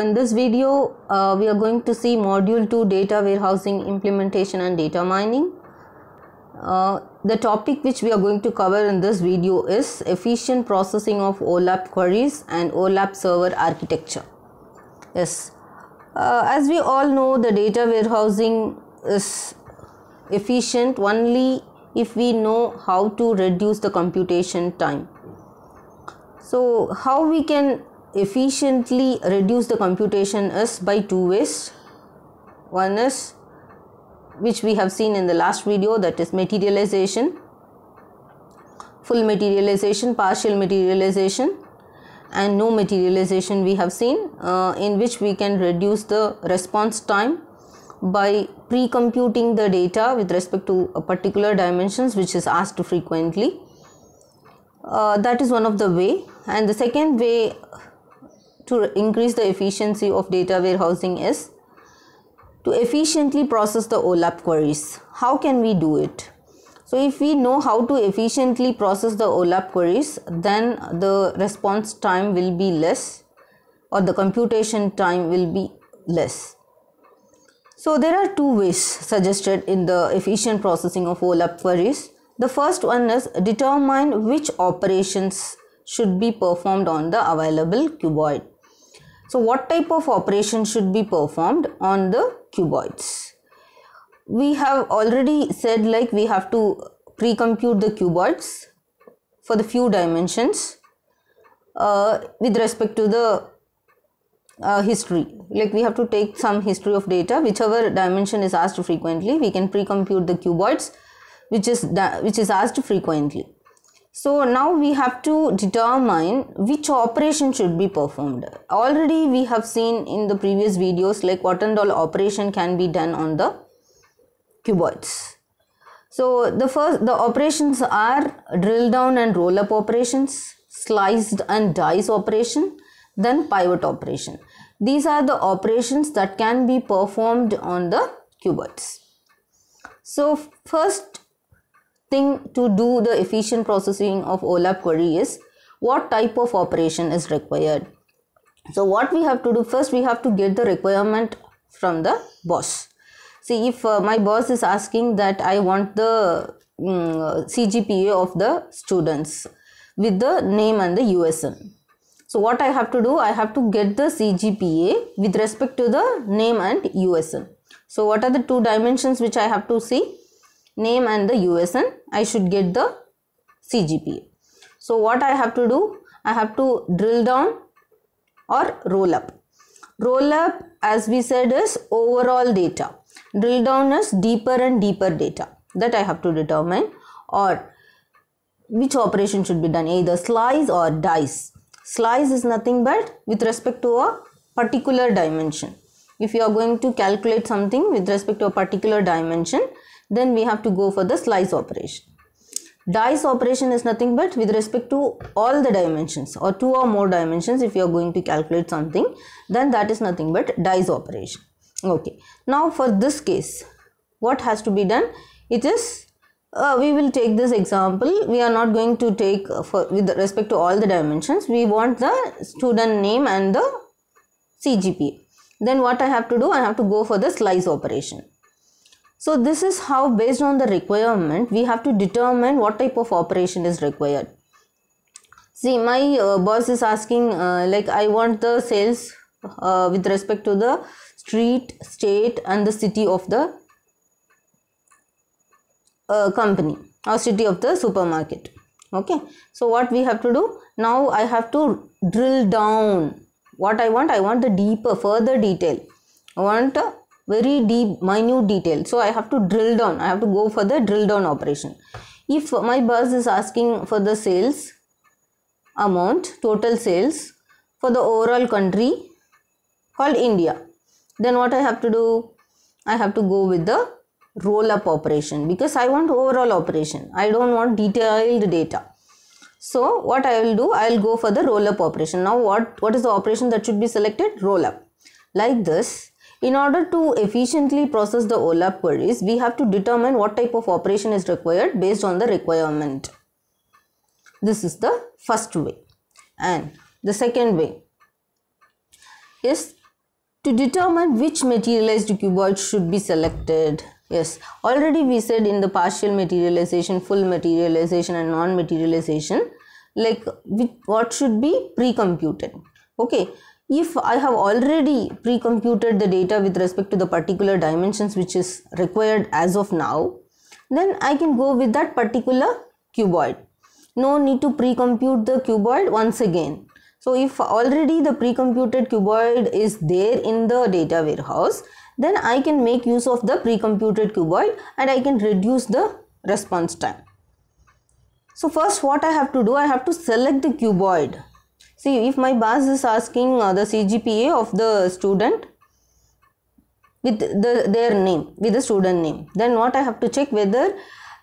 In this video, uh, we are going to see module 2 data warehousing implementation and data mining. Uh, the topic which we are going to cover in this video is efficient processing of OLAP queries and OLAP server architecture. Yes, uh, as we all know, the data warehousing is efficient only if we know how to reduce the computation time. So, how we can efficiently reduce the computation is by two ways. One is which we have seen in the last video that is materialization, full materialization, partial materialization and no materialization we have seen uh, in which we can reduce the response time by pre-computing the data with respect to a particular dimensions which is asked frequently. Uh, that is one of the way and the second way to increase the efficiency of data warehousing is to efficiently process the OLAP queries. How can we do it? So if we know how to efficiently process the OLAP queries, then the response time will be less or the computation time will be less. So there are two ways suggested in the efficient processing of OLAP queries. The first one is determine which operations should be performed on the available cuboid. So what type of operation should be performed on the cuboids? We have already said like we have to pre-compute the cuboids for the few dimensions uh, with respect to the uh, history like we have to take some history of data whichever dimension is asked frequently we can pre-compute the cuboids which is which is asked frequently so now we have to determine which operation should be performed. Already we have seen in the previous videos like what and all operation can be done on the cuboids. So the first the operations are drill down and roll up operations, sliced and dice operation, then pivot operation. These are the operations that can be performed on the cuboids. So first thing to do the efficient processing of OLAP query is what type of operation is required. So what we have to do first we have to get the requirement from the boss. See if uh, my boss is asking that I want the um, mm, CGPA of the students with the name and the USN. So what I have to do I have to get the CGPA with respect to the name and USN. So what are the two dimensions which I have to see? name and the USN, I should get the CGPA. So what I have to do? I have to drill down or roll up. Roll up as we said is overall data. Drill down is deeper and deeper data that I have to determine or which operation should be done either slice or dice. Slice is nothing but with respect to a particular dimension. If you are going to calculate something with respect to a particular dimension, then we have to go for the slice operation. Dice operation is nothing but with respect to all the dimensions or two or more dimensions if you are going to calculate something then that is nothing but dice operation. Okay. Now for this case what has to be done? It is uh, we will take this example we are not going to take uh, for with respect to all the dimensions we want the student name and the CGPA. Then what I have to do I have to go for the slice operation. So this is how based on the requirement we have to determine what type of operation is required. See my uh, boss is asking uh, like I want the sales uh, with respect to the street, state and the city of the uh, company or city of the supermarket. Okay. So what we have to do now I have to drill down what I want. I want the deeper further detail. I want uh, very deep minute detail so i have to drill down i have to go for the drill down operation if my boss is asking for the sales amount total sales for the overall country called india then what i have to do i have to go with the roll up operation because i want overall operation i don't want detailed data so what i will do i will go for the roll up operation now what what is the operation that should be selected roll up like this in order to efficiently process the OLAP queries, we have to determine what type of operation is required based on the requirement. This is the first way. And the second way is to determine which materialized cuboid should be selected. Yes, already we said in the partial materialization, full materialization and non-materialization, like what should be pre-computed. Okay, if I have already pre-computed the data with respect to the particular dimensions which is required as of now, then I can go with that particular cuboid. No need to pre-compute the cuboid once again. So if already the pre-computed cuboid is there in the data warehouse, then I can make use of the pre-computed cuboid and I can reduce the response time. So first what I have to do, I have to select the cuboid See, if my boss is asking uh, the CGPA of the student with the, their name, with the student name, then what I have to check whether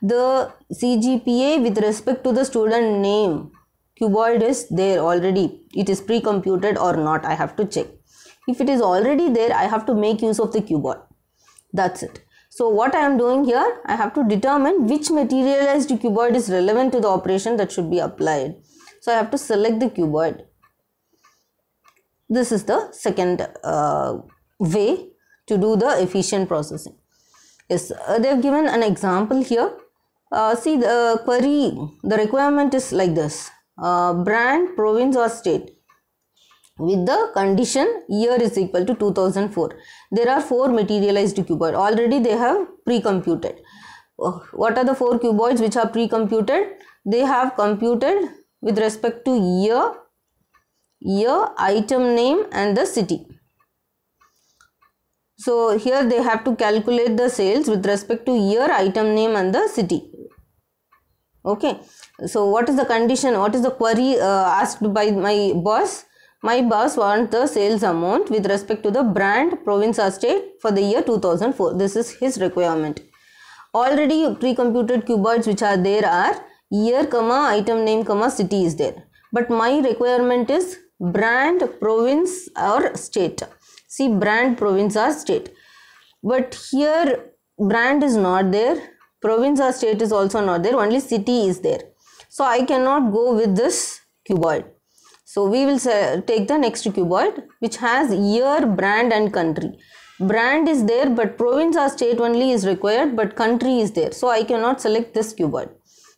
the CGPA with respect to the student name cuboid is there already. It is pre-computed or not, I have to check. If it is already there, I have to make use of the cuboid. That's it. So what I am doing here, I have to determine which materialized cuboid is relevant to the operation that should be applied. So I have to select the cuboid. This is the second uh, way to do the efficient processing. Yes, uh, they have given an example here. Uh, see the query, the requirement is like this. Uh, brand, province or state with the condition year is equal to 2004. There are four materialized cuboid. Already they have pre-computed. Uh, what are the four cuboids which are pre-computed? They have computed with respect to year, year, item name and the city. So here they have to calculate the sales with respect to year, item name and the city. Okay. So what is the condition? What is the query uh, asked by my boss? My boss wants the sales amount with respect to the brand, province or state for the year 2004. This is his requirement. Already pre-computed cuboids which are there are year comma item name comma city is there but my requirement is brand province or state see brand province or state but here brand is not there province or state is also not there only city is there so i cannot go with this cuboid so we will take the next cuboid which has year brand and country brand is there but province or state only is required but country is there so i cannot select this cuboid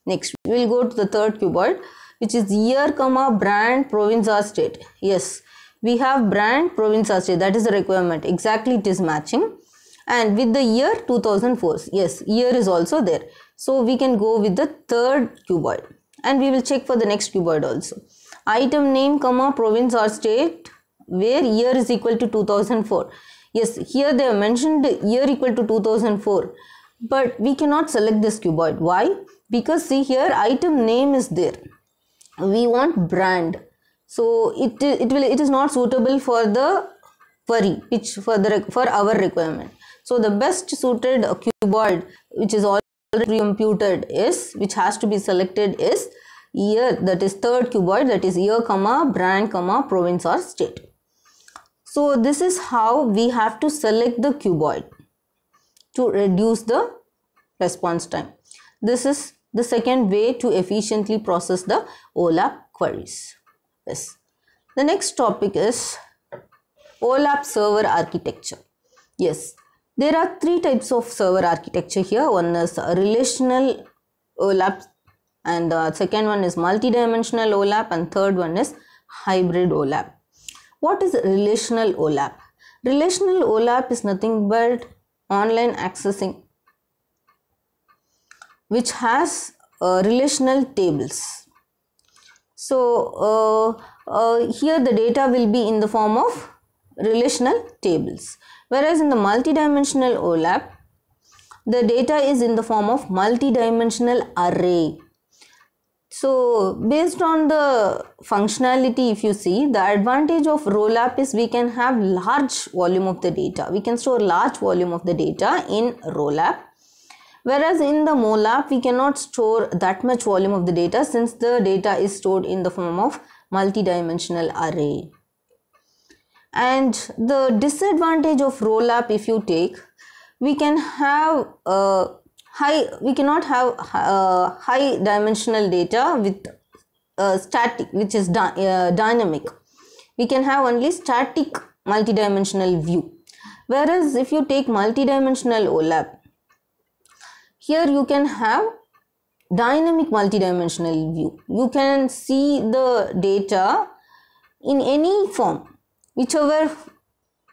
Next, we will go to the third cuboid, which is year, comma, brand, province or state. Yes, we have brand, province or state. That is the requirement. Exactly, it is matching. And with the year 2004. Yes, year is also there. So, we can go with the third cuboid. And we will check for the next cuboid also. Item name, comma, province or state where year is equal to 2004. Yes, here they have mentioned year equal to 2004 but we cannot select this cuboid. Why? because see here item name is there we want brand so it it will it is not suitable for the query which for the for our requirement so the best suited cuboid which is already computed is which has to be selected is year that is third cuboid that is year comma brand comma province or state so this is how we have to select the cuboid to reduce the response time this is the second way to efficiently process the OLAP queries. Yes. The next topic is OLAP server architecture. Yes, there are three types of server architecture here. One is relational OLAP and the uh, second one is multidimensional OLAP and third one is hybrid OLAP. What is relational OLAP? Relational OLAP is nothing but online accessing which has uh, relational tables. So uh, uh, here the data will be in the form of relational tables. Whereas in the multidimensional OLAP, the data is in the form of multidimensional array. So based on the functionality if you see the advantage of ROLAP is we can have large volume of the data. We can store large volume of the data in ROLAP. Whereas in the mole we cannot store that much volume of the data since the data is stored in the form of multidimensional array. And the disadvantage of roll up if you take, we can have uh, high, we cannot have uh, high dimensional data with uh, static, which is uh, dynamic. We can have only static multidimensional view. Whereas if you take multidimensional OLAP, here you can have dynamic multidimensional view. You can see the data in any form, whichever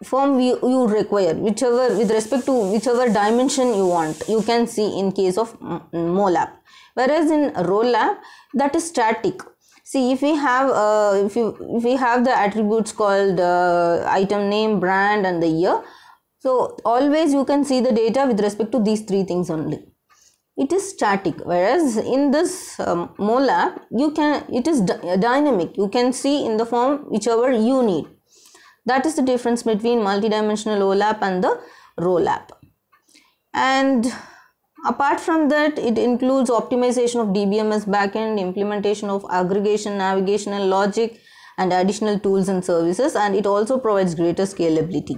form you, you require, whichever with respect to whichever dimension you want, you can see in case of molap, Whereas in lab that is static. See if we have uh, if you if we have the attributes called uh, item name, brand, and the year. So always you can see the data with respect to these three things only it is static whereas in this um, molar you can it is uh, dynamic you can see in the form whichever you need that is the difference between multidimensional OLAP and the ROLAP and apart from that it includes optimization of DBMS backend implementation of aggregation navigation and logic and additional tools and services and it also provides greater scalability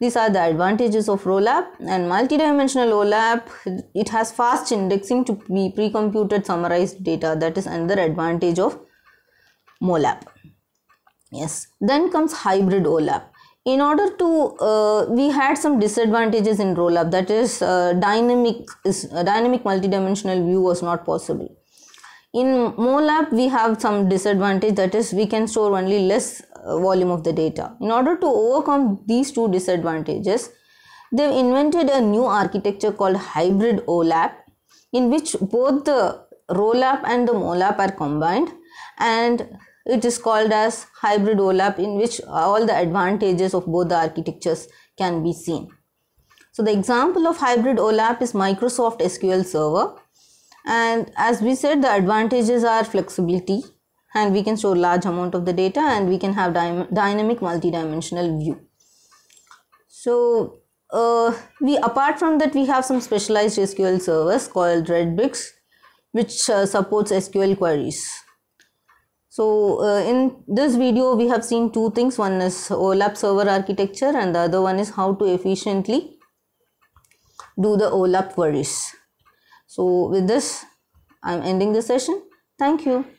these are the advantages of roll and multidimensional roll It has fast indexing to be pre-computed summarized data. That is another advantage of MOLAP. Yes. Then comes hybrid OLAP. In order to, uh, we had some disadvantages in roll-up. is, uh, dynamic is uh, dynamic multidimensional view was not possible in MoLap we have some disadvantage that is we can store only less uh, volume of the data. In order to overcome these two disadvantages, they've invented a new architecture called hybrid OLAP in which both the ROLAP and the MOLAP are combined and it is called as hybrid OLAP in which all the advantages of both the architectures can be seen. So the example of hybrid OLAP is Microsoft SQL Server and as we said the advantages are flexibility, and we can store large amount of the data and we can have dynamic multidimensional view. So uh, we apart from that we have some specialized SQL servers called Redbix which uh, supports SQL queries. So uh, in this video we have seen two things one is OLAP server architecture and the other one is how to efficiently do the OLAP queries. So with this I am ending the session. Thank you.